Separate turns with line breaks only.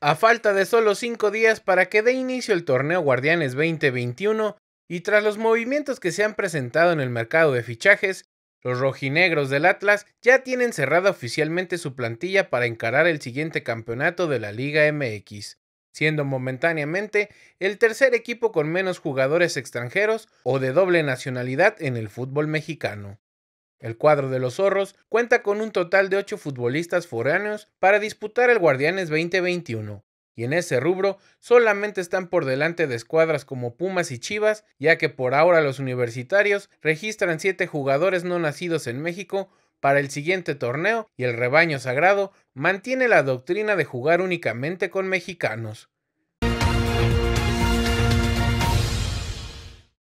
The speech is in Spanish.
A falta de solo cinco días para que dé inicio el torneo Guardianes 2021 y tras los movimientos que se han presentado en el mercado de fichajes, los rojinegros del Atlas ya tienen cerrada oficialmente su plantilla para encarar el siguiente campeonato de la Liga MX, siendo momentáneamente el tercer equipo con menos jugadores extranjeros o de doble nacionalidad en el fútbol mexicano. El cuadro de los zorros cuenta con un total de 8 futbolistas foráneos para disputar el Guardianes 2021, y en ese rubro solamente están por delante de escuadras como Pumas y Chivas, ya que por ahora los universitarios registran 7 jugadores no nacidos en México para el siguiente torneo y el rebaño sagrado mantiene la doctrina de jugar únicamente con mexicanos.